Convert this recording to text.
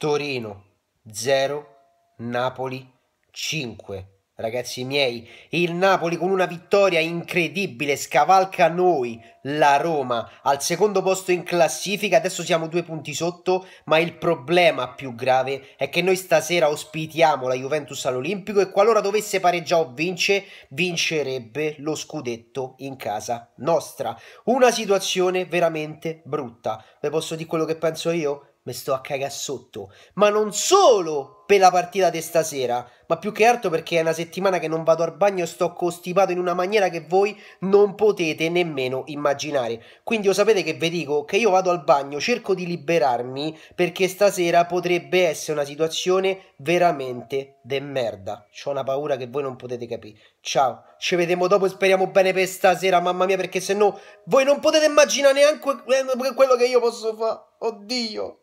Torino 0, Napoli 5. Ragazzi miei, il Napoli con una vittoria incredibile scavalca noi, la Roma, al secondo posto in classifica, adesso siamo due punti sotto, ma il problema più grave è che noi stasera ospitiamo la Juventus all'Olimpico e qualora dovesse pareggiare o vince, vincerebbe lo scudetto in casa nostra. Una situazione veramente brutta, ve posso dire quello che penso io? mi sto a cagare sotto. Ma non solo per la partita di stasera, ma più che altro perché è una settimana che non vado al bagno e sto costipato in una maniera che voi non potete nemmeno immaginare. Quindi lo sapete che vi dico che io vado al bagno, cerco di liberarmi perché stasera potrebbe essere una situazione veramente de merda. C'ho una paura che voi non potete capire. Ciao, ci vediamo dopo e speriamo bene per stasera, mamma mia, perché se no voi non potete immaginare neanche eh, quello che io posso fare. Oddio.